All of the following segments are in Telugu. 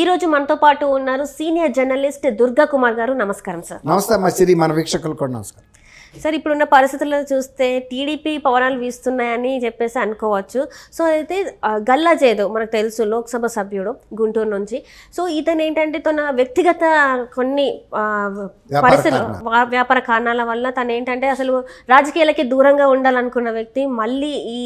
ఈ రోజు మనతో పాటు ఉన్నారు సీనియర్ జర్నలిస్ట్ దుర్గా కుమార్ గారు నమస్కారం సార్ నమస్తే మన వీక్షకులు కూడా నమస్కారం సార్ ఇప్పుడున్న పరిస్థితులను చూస్తే టీడీపీ పవనాలు వీస్తున్నాయని చెప్పేసి అనుకోవచ్చు సో అయితే గల్లా చేదు మనకు తెలుసు లోక్సభ సభ్యుడు గుంటూరు నుంచి సో ఇతను ఏంటంటే తన వ్యక్తిగత కొన్ని పరిస్థితులు వ్యాపార కారణాల వల్ల తను ఏంటంటే అసలు రాజకీయాలకి దూరంగా ఉండాలనుకున్న వ్యక్తి మళ్ళీ ఈ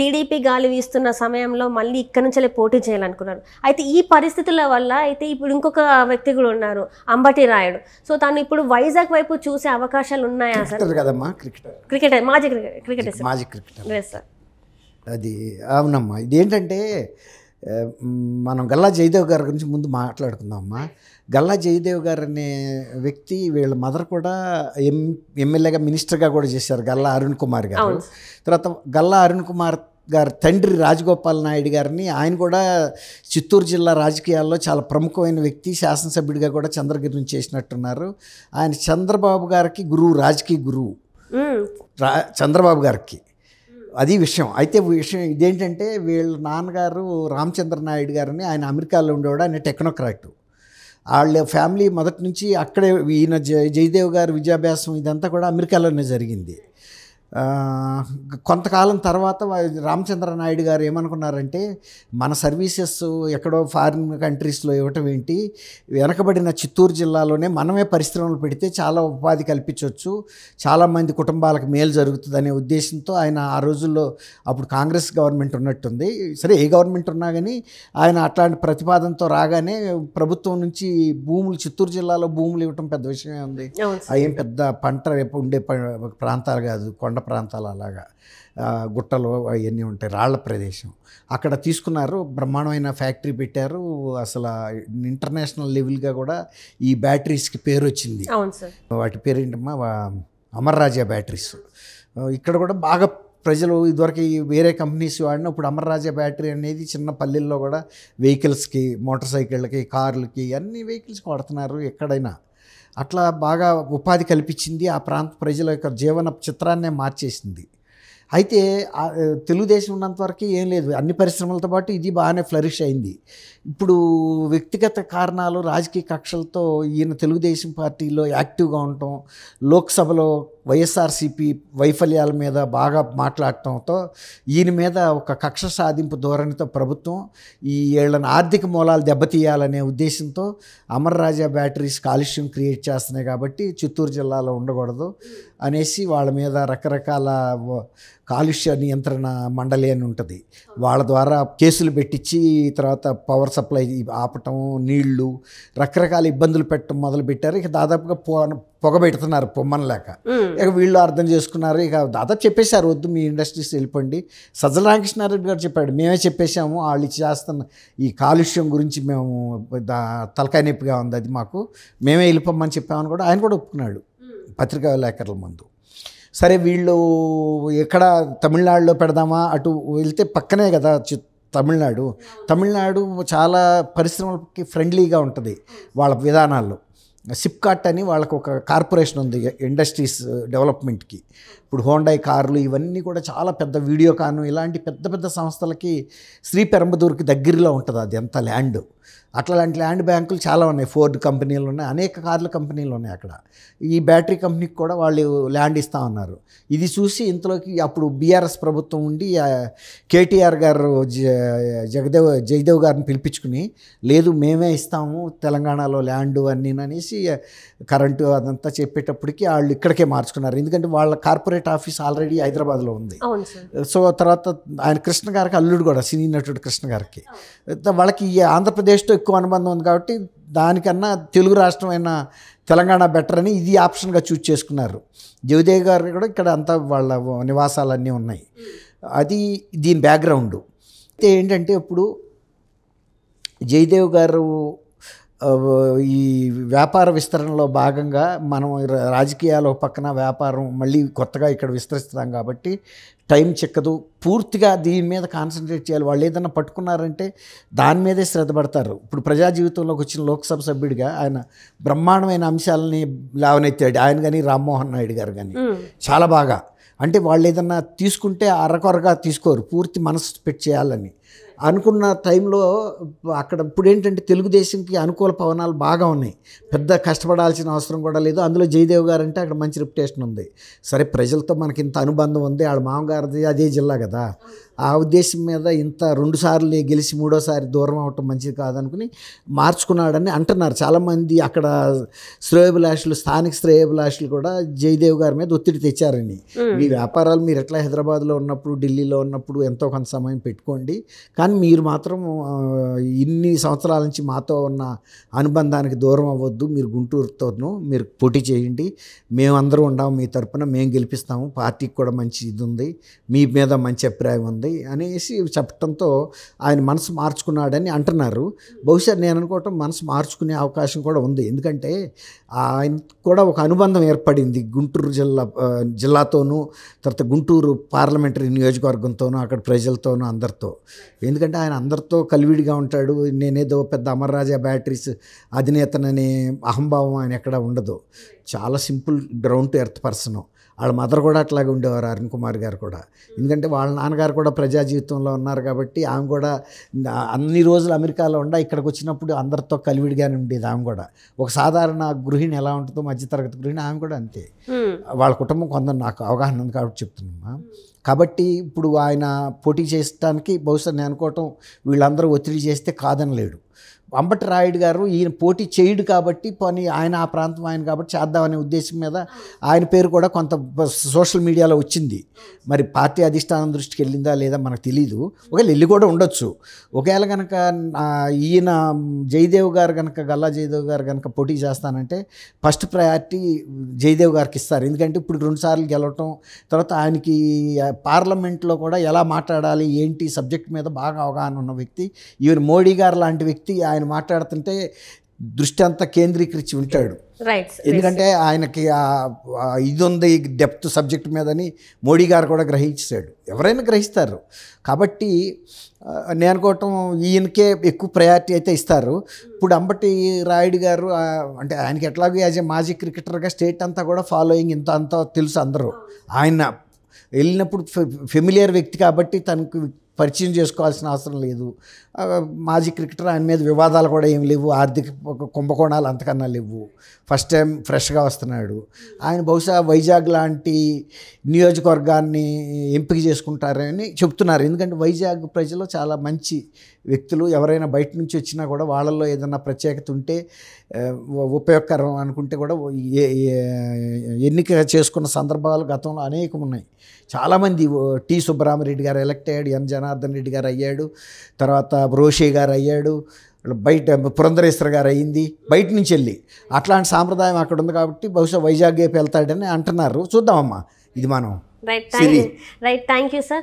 టీడీపీ గాలి వీస్తున్న సమయంలో మళ్ళీ ఇక్కడి నుంచే పోటీ చేయాలనుకున్నారు అయితే ఈ పరిస్థితుల వల్ల అయితే ఇప్పుడు ఇంకొక వ్యక్తి కూడా ఉన్నారు అంబటి రాయుడు సో తను ఇప్పుడు వైజాగ్ వైపు చూసే అవకాశాలు ఉన్నాయా క్రికెటర్ కదమ్మా క్రికెటర్ క్రికెటర్ మాజీ క్రికెటర్ మాజీ క్రికెటర్ అది అవునమ్మా ఇదేంటంటే మనం గల్లా జయదేవ్ గారి గురించి ముందు మాట్లాడుకుందామమ్మా గల్లా జయదేవ్ గారు అనే వ్యక్తి వీళ్ళ మదర్ కూడా ఎం ఎమ్మెల్యేగా మినిస్టర్గా కూడా చేశారు గల్లా అరుణ్ కుమార్ గారు తర్వాత గల్లా అరుణ్ కుమార్ గారి తండ్రి రాజగోపాల్ నాయుడు గారిని ఆయన కూడా చిత్తూరు జిల్లా రాజకీయాల్లో చాలా ప్రముఖమైన వ్యక్తి శాసనసభ్యుడిగా కూడా చంద్రగిరి నుంచి చేసినట్టున్నారు ఆయన చంద్రబాబు గారికి గురువు రాజకీయ గురువు రా చంద్రబాబు గారికి అది విషయం అయితే విషయం ఇదేంటంటే వీళ్ళ నాన్నగారు రామచంద్ర నాయుడు గారిని ఆయన అమెరికాలో ఉండేవాడు ఆయన టెక్నోక్రాట్ వాళ్ళ ఫ్యామిలీ మొదటి నుంచి అక్కడే ఈయన జయదేవ్ గారు విద్యాభ్యాసం ఇదంతా కూడా అమెరికాలోనే జరిగింది కొంతకాలం తర్వాత రామచంద్ర నాయుడు గారు ఏమనుకున్నారంటే మన సర్వీసెస్ ఎక్కడో ఫారిన్ కంట్రీస్లో ఇవ్వటం ఏంటి వెనకబడిన చిత్తూరు జిల్లాలోనే మనమే పరిశ్రమలు పెడితే చాలా ఉపాధి కల్పించవచ్చు చాలామంది కుటుంబాలకు మేలు జరుగుతుందనే ఉద్దేశంతో ఆయన ఆ రోజుల్లో అప్పుడు కాంగ్రెస్ గవర్నమెంట్ ఉన్నట్టుంది సరే ఏ గవర్నమెంట్ ఉన్నా కానీ ఆయన అట్లాంటి ప్రతిపాదనతో రాగానే ప్రభుత్వం నుంచి భూములు చిత్తూరు జిల్లాలో భూములు ఇవ్వటం పెద్ద విషయమే ఉంది ఏం పెద్ద పంట ఉండే ప్రాంతాలు కాదు కొండ ప్రాంతాలు అలాగా గుట్టలు అవన్నీ ఉంటాయి రాళ్ల ప్రదేశం అక్కడ తీసుకున్నారు బ్రహ్మాండమైన ఫ్యాక్టరీ పెట్టారు అసలు ఇంటర్నేషనల్ లెవెల్గా కూడా ఈ బ్యాటరీస్కి పేరు వచ్చింది వాటి పేరు అమర్ రాజా బ్యాటరీస్ ఇక్కడ కూడా బాగా ప్రజలు ఇదివరకు వేరే కంపెనీస్ వాడిన ఇప్పుడు అమర్ రాజా బ్యాటరీ అనేది చిన్న పల్లెల్లో కూడా వెహికల్స్కి మోటార్ సైకిళ్ళకి కార్లకి అన్ని వెహికల్స్కి వాడుతున్నారు ఎక్కడైనా అట్లా బాగా ఉపాధి కల్పించింది ఆ ప్రాంత ప్రజల యొక్క జీవన చిత్రాన్నే మార్చేసింది అయితే తెలుగుదేశం ఉన్నంత వరకు ఏం లేదు అన్ని పరిశ్రమలతో పాటు ఇది బాగానే ఫ్లరిష్ అయింది ఇప్పుడు వ్యక్తిగత కారణాలు రాజకీయ కక్షలతో ఈయన తెలుగుదేశం పార్టీలో యాక్టివ్గా ఉండటం లోక్సభలో వైఎస్ఆర్సీపీ వైఫల్యాల మీద బాగా మాట్లాడటంతో ఈయన మీద ఒక కక్ష సాధింపు ధోరణితో ప్రభుత్వం ఈ ఏళ్ళను ఆర్థిక మూలాలు దెబ్బతీయాలనే ఉద్దేశంతో రాజా బ్యాటరీస్ కాలుష్యం క్రియేట్ చేస్తున్నాయి కాబట్టి చిత్తూరు జిల్లాలో ఉండకూడదు అనేసి వాళ్ళ మీద రకరకాల కాలుష్య నియంత్రణ మండలి అని ఉంటుంది వాళ్ళ ద్వారా కేసులు పెట్టించి తర్వాత పవర్ సప్లై ఆపటం నీళ్లు రకరకాల ఇబ్బందులు పెట్టడం మొదలు పెట్టారు ఇక దాదాపుగా పొగ పెడుతున్నారు పొమ్మన లేక ఇక వీళ్ళు అర్థం చేసుకున్నారు ఇక దాదాపు చెప్పేశారు వద్దు మీ ఇండస్ట్రీస్ వెళ్ళిపోండి సజ్జల రామకృష్ణారెడ్డి గారు చెప్పాడు మేమే చెప్పేశాము వాళ్ళు చేస్తున్న ఈ కాలుష్యం గురించి మేము తలకాయ నొప్పిగా ఉంది అది మాకు మేమే వెళ్ళిపోమని చెప్పామని కూడా ఆయన కూడా ఒప్పుకున్నాడు పత్రికా లేఖల ముందు సరే వీళ్ళు ఎక్కడ తమిళనాడులో పెడదామా అటు వెళ్తే పక్కనే కదా చిత్ తమిళనాడు తమిళనాడు చాలా పరిశ్రమలకి ఫ్రెండ్లీగా ఉంటుంది వాళ్ళ విధానాల్లో సిప్కాట్ అని వాళ్ళకు ఒక కార్పొరేషన్ ఉంది ఇండస్ట్రీస్ డెవలప్మెంట్కి ఇప్పుడు హోండాయ్ కార్లు ఇవన్నీ కూడా చాలా పెద్ద వీడియో కాను ఇలాంటి పెద్ద పెద్ద సంస్థలకి శ్రీ పెరంబదూర్కి దగ్గరలో ఉంటుంది అది ఎంత ల్యాండ్ అట్లాంటి ల్యాండ్ బ్యాంకులు చాలా ఉన్నాయి ఫోర్డ్ కంపెనీలు ఉన్నాయి అనేక కార్ల కంపెనీలు ఉన్నాయి అక్కడ ఈ బ్యాటరీ కంపెనీకి కూడా వాళ్ళు ల్యాండ్ ఇస్తా ఉన్నారు ఇది చూసి ఇంతలోకి అప్పుడు బీఆర్ఎస్ ప్రభుత్వం ఉండి కేటీఆర్ గారు జగదేవ్ జయదేవ్ గారిని పిలిపించుకుని లేదు మేమే ఇస్తాము తెలంగాణలో ల్యాండ్ అన్నీ అనేసి కరెంటు అదంతా చెప్పేటప్పటికి వాళ్ళు ఇక్కడికే మార్చుకున్నారు ఎందుకంటే వాళ్ళ కార్పొరేట్ ఆఫీస్ ఆల్రెడీ హైదరాబాద్లో ఉంది సో తర్వాత ఆయన కృష్ణ గారికి అల్లుడు కూడా సినీ నటుడు కృష్ణ గారికి వాళ్ళకి ఈ ఆంధ్రప్రదేశ్తో ఎక్కువ అనుబంధం ఉంది కాబట్టి దానికన్నా తెలుగు రాష్ట్రమైన తెలంగాణ బెటర్ అని ఇది ఆప్షన్గా చూజ్ చేసుకున్నారు జయదేవ్ గారు కూడా ఇక్కడ అంతా వాళ్ళ నివాసాలన్నీ ఉన్నాయి అది దీని బ్యాక్గ్రౌండు అయితే ఏంటంటే ఇప్పుడు జయదేవ్ గారు ఈ వ్యాపార విస్తరణలో భాగంగా మనం రాజకీయాలు పక్కన వ్యాపారం మళ్ళీ కొత్తగా ఇక్కడ విస్తరిస్తున్నాం కాబట్టి టైం చిక్కదు పూర్తిగా దీని మీద కాన్సన్ట్రేట్ చేయాలి వాళ్ళు ఏదైనా పట్టుకున్నారంటే దాని మీదే శ్రద్ధ పడతారు ఇప్పుడు ప్రజా జీవితంలోకి వచ్చిన లోక్సభ సభ్యుడిగా ఆయన బ్రహ్మాండమైన అంశాలని లావనెత్తాడు ఆయన కానీ రామ్మోహన్ నాయుడు గారు కానీ చాలా బాగా అంటే వాళ్ళు ఏదన్నా తీసుకుంటే అరకొరగా తీసుకోరు పూర్తి మనసు పెట్టి చేయాలని అనుకున్న టైంలో అక్కడ ఇప్పుడు ఏంటంటే తెలుగుదేశంకి అనుకూల పవనాలు బాగా ఉన్నాయి పెద్ద కష్టపడాల్సిన అవసరం కూడా లేదు అందులో జయదేవ్ గారు అంటే అక్కడ మంచి రిప్యుటేషన్ ఉంది సరే ప్రజలతో మనకి ఇంత అనుబంధం ఉంది వాళ్ళ మామగారిది అదే జిల్లా కదా ఆ ఉద్దేశం మీద ఇంత రెండుసార్లు గెలిచి మూడోసారి దూరం అవటం మంచిది కాదనుకుని మార్చుకున్నాడని అంటున్నారు చాలామంది అక్కడ శ్రేయభిలాషులు స్థానిక శ్రేయభిలాషులు కూడా జయదేవ్ గారి మీద ఒత్తిడి తెచ్చారని మీ వ్యాపారాలు మీరు ఎట్లా హైదరాబాద్లో ఉన్నప్పుడు ఢిల్లీలో ఉన్నప్పుడు ఎంతో కొంత సమయం పెట్టుకోండి కానీ మీరు మాత్రం ఇన్ని సంవత్సరాల నుంచి మాతో ఉన్న అనుబంధానికి దూరం అవ్వద్దు మీరు గుంటూరుతోనూ మీరు పోటీ చేయండి మేమందరం ఉండము మీ తరఫున మేము గెలిపిస్తాము పార్టీకి కూడా మంచి ఇది ఉంది మీ మీద మంచి అభిప్రాయం ఉంది ఉంది అనేసి చెప్పడంతో ఆయన మనసు మార్చుకున్నాడని అంటున్నారు బహుశా నేను అనుకోవటం మనసు మార్చుకునే అవకాశం కూడా ఉంది ఎందుకంటే ఆయన కూడా ఒక అనుబంధం ఏర్పడింది గుంటూరు జిల్లా జిల్లాతోనూ తర్వాత గుంటూరు పార్లమెంటరీ నియోజకవర్గంతోనూ అక్కడ ప్రజలతోనూ అందరితో ఎందుకంటే ఆయన అందరితో కలివిడిగా ఉంటాడు నేనేదో పెద్ద అమర్రాజా బ్యాటరీస్ అధినేతననే అహంభావం ఆయన ఎక్కడ ఉండదు చాలా simple ground to earth person వాళ్ళ మదర్ కూడా అట్లాగే ఉండేవారు అరుణ్ కుమార్ గారు కూడా ఎందుకంటే వాళ్ళ నాన్నగారు కూడా ప్రజా జీవితంలో ఉన్నారు కాబట్టి ఆమె కూడా అన్ని రోజులు అమెరికాలో ఉండ ఇక్కడికి వచ్చినప్పుడు అందరితో కలివిడిగానే ఉండేది ఆమె కూడా ఒక సాధారణ గృహిణి ఎలా ఉంటుందో మధ్యతరగతి గృహిణి ఆమె కూడా అంతే వాళ్ళ కుటుంబం కొంత నాకు అవగాహన ఉంది కాబట్టి చెప్తున్నామ్మా కాబట్టి ఇప్పుడు ఆయన పోటీ చేయడానికి బహుశా నేను అనుకోవటం వీళ్ళందరూ ఒత్తిడి చేస్తే కాదనలేడు వంబటి రాయుడు గారు ఈయన పోటీ చేయడు కాబట్టి పోనీ ఆయన ఆ ప్రాంతం ఆయన కాబట్టి చేద్దామనే ఉద్దేశం మీద ఆయన పేరు కూడా కొంత సోషల్ మీడియాలో వచ్చింది మరి పార్టీ అధిష్టానం దృష్టికి వెళ్ళిందా లేదా మనకు తెలియదు ఒకవేళ వెళ్ళి కూడా ఉండొచ్చు ఒకవేళ కనుక ఈయన జయదేవ్ గారు కనుక గల్లా జయదేవ్ గారు కనుక పోటీ చేస్తానంటే ఫస్ట్ ప్రయారిటీ జయదేవ్ గారికి ఇస్తారు ఎందుకంటే ఇప్పుడు రెండుసార్లు గెలవటం తర్వాత ఆయనకి పార్లమెంట్లో కూడా ఎలా మాట్లాడాలి ఏంటి సబ్జెక్ట్ మీద బాగా అవగాహన ఉన్న వ్యక్తి ఈవెన్ మోడీ గారు లాంటి వ్యక్తి ఆయన ఆయన మాట్లాడుతుంటే దృష్టి అంతా కేంద్రీకరించి ఉంటాడు ఎందుకంటే ఆయనకి ఇది ఉంది డెప్త్ సబ్జెక్ట్ మీదని మోడీ గారు కూడా గ్రహించాడు ఎవరైనా గ్రహిస్తారు కాబట్టి నేను అనుకోవటం ఈయనకే ఎక్కువ ప్రయారిటీ అయితే ఇస్తారు ఇప్పుడు అంబటి రాయుడు గారు అంటే ఆయనకి ఎట్లాగో యాజ్ ఏ మాజీ క్రికెటర్గా స్టేట్ అంతా కూడా ఫాలోయింగ్ ఇంత అంతా తెలుసు అందరూ ఆయన వెళ్ళినప్పుడు ఫెమిలియర్ వ్యక్తి కాబట్టి తనకు పరిచయం చేసుకోవాల్సిన అవసరం లేదు మాజీ క్రికెటర్ ఆయన మీద వివాదాలు కూడా ఏమి లేవు ఆర్థిక కుంభకోణాలు అంతకన్నా లేవు ఫస్ట్ టైం ఫ్రెష్గా వస్తున్నాడు ఆయన బహుశా వైజాగ్ లాంటి నియోజకవర్గాన్ని ఎంపిక చేసుకుంటారని చెప్తున్నారు ఎందుకంటే వైజాగ్ ప్రజలు చాలా మంచి వ్యక్తులు ఎవరైనా బయట నుంచి వచ్చినా కూడా వాళ్ళల్లో ఏదైనా ప్రత్యేకత ఉంటే ఉపయోగకరం అనుకుంటే కూడా ఎన్నిక చేసుకున్న సందర్భాలు గతంలో అనేకం ఉన్నాయి చాలామంది టి సుబ్బరామరెడ్డి గారు ఎలక్ట్ అయ్యాడు ఎంజన్ జనార్దన్ రెడ్డి గారు అయ్యాడు తర్వాత రోషే గారు అయ్యాడు బయట పురంధరేశ్వర గారు అయింది బయట నుంచి వెళ్ళి అట్లాంటి సాంప్రదాయం అక్కడ ఉంది కాబట్టి బహుశా వైజాగ్ వైపు వెళ్తాడని అంటున్నారు చూద్దామమ్మా ఇది మనం right right thank you sir